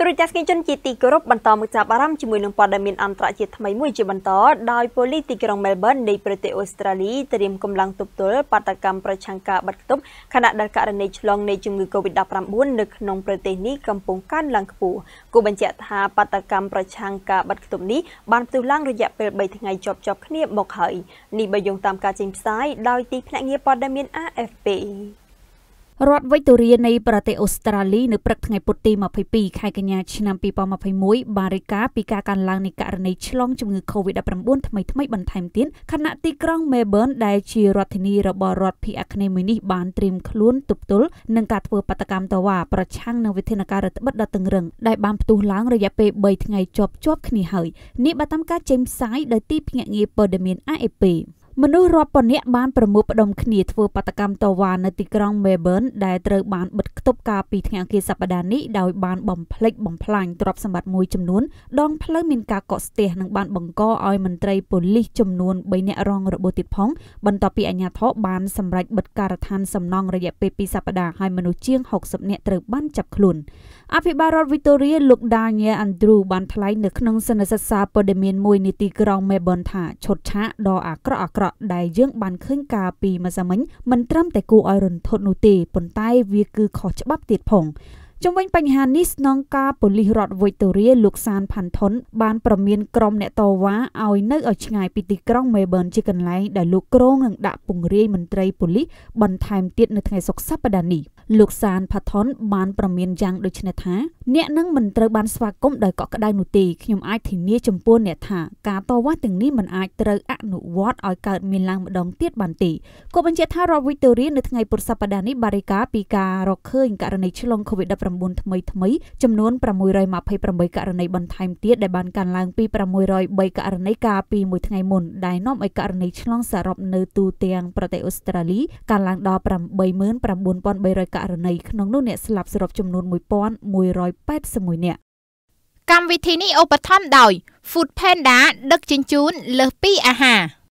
ទូរទស្សនិកជនជាទីគោរពបន្តមកចាប់អារម្មណ៍ជាមួយនឹងព័ត៌មានអន្តរជាតិថ្មីមួយជាបន្តដោយប៉ូលីសទីក្រុងមែលប៊ននៃប្រទេសអូស្ត្រាលីត្រៀមកម្លាំងទប់ទល់បាតកម្មប្រឆាំងការបិទគប់ខណៈដែលករណីឆ្លងនៃជំងឺ Covid-19 នៅក្នុងប្រទេសនេះកំពុងកើនឡើងខ្ពស់គូបញ្ជាក់ថាបាតកម្មប្រឆាំងការបិទគប់នេះបានផ្ទុះឡើង រយៈពេល3ថ្ងៃជាប់ៗគ្នាមកហើយនេះបើយោងតាមការចេញផ្សាយដោយទីភ្នាក់ងារព័ត៌មាន AFP រដ្ឋវិទូរីនៃប្រទេសអូស្ត្រាលីនៅព្រឹកថ្ងៃពុធទី22ខែកញ្ញាឆ្នាំ2021បានរាយការណ៍ពីការកើនឡើងនៃករណីឆ្លងជំងឺ Covid-19 ថ្មីថ្មីបន្ថែមទៀតខណៈទីក្រុង Melbourne ដែលជារដ្ឋធានីរបស់រដ្ឋភាគអាគ្នេយ៍មួយនេះបានត្រៀមខ្លួនទប់ទល់នឹងការធ្វើបាតកម្មតវ៉ាប្រឆាំងនឹងវិធានការរដ្ឋបិទដ៏តឹងរឹងដែលបានផ្ទុះឡើងរយៈពេល3ថ្ងៃជាប់ជាប់គ្នាហើយនេះបើតាមការចេញផ្សាយដោយទីភ្នាក់ងារព័ត៌មាន AFP មនុស្សរាប់ពាន់នាក់បានប្រមូលផ្តុំគ្នាធ្វើបាតកម្មតវ៉ានៅទីក្រុង Melbourne ដែលត្រូវបានបិទទប់ការពីថ្ងៃអង្គារសប្តាហ៍នេះដោយបានបំផ្លិចបំផ្លាញទ្រព្យសម្បត្តិមួយចំនួនដងផ្លូវមានការកកស្ទះនិងបានបង្កឲ្យមន្ត្រីប៉ូលីសចំនួន3នាក់រងរបួសទៀតផងបន្ទាប់ពីអាជ្ញាធរបានសម្រេចបិទការដ្ឋានសំណង់រយៈពេល2សប្តាហ៍ហើយមនុស្សជាង60នាក់ត្រូវបានចាប់ខ្លួនអភិបាលរដ្ឋវីតូរីលោក Daniel Andrew បានថ្លែងនៅក្នុងសន្និសីទសារព័ត៌មានមួយនីតិក្រុង Melbourne ថាឈុតឆាកដ៏អាក្រក់អាក្រក់ដែលយើងបានឃើញកាលពីម្សិលមិញមិនត្រឹមតែគួរឲ្យរន្ធត់នោះទេប៉ុន្តែវាគឺខុសច្បាប់ទៀតផងជំវិញបញ្ហានេះស្នងការប៉ូលីសរដ្ឋវិចតូរីលោកសានផាន់ថុនបានប្រមានក្រុមអ្នកតវ៉ាឲ្យនៅឲ្យឆ្ងាយពីទីក្រុងមេប៊នជាកន្លែងដែលលោកក្រុងនឹងដាក់ពង្រាយមន្ត្រីប៉ូលីសបន្ថែមទៀតនៅថ្ងៃសុក្រសប្តាហ៍នេះលោកសានផាថុនបានប្រមានយ៉ាងដូចនេះថាអ្នកនឹងមិនត្រូវបានស្វាគមន៍ដោយកក់ក្តៅនោះទេខ្ញុំអាចធានាចំពោះអ្នកថាការតវ៉ាទាំងនេះមិនអាចត្រូវអនុវត្តឲ្យកើតមានឡើងម្ដងទៀតបានទេគាត់បញ្ជាក់ថារដ្ឋវិចតូរីនៅថ្ងៃពុធសប្តាហ៍នេះបារីកាពីការរកឃើញករណីឆ្លង COVID-19 19ថ្មីថ្មីចំនួន628ករណីបន្ថែមទៀតដែលបានកើនឡើងពី603ករណីកាលពីមួយថ្ងៃមុនដែលនាំឲ្យករណីឆ្លងសរុបនៅទូទាំងប្រទេសអូស្ត្រាលីកើនឡើងដល់89300ករណីក្នុងនោះអ្នកស្លាប់សរុបចំនួន1181នាក់កម្មវិធីនេះឧបត្ថម្ភដោយ Food Panda ដឹកជញ្ជូនលើសពីអាហារ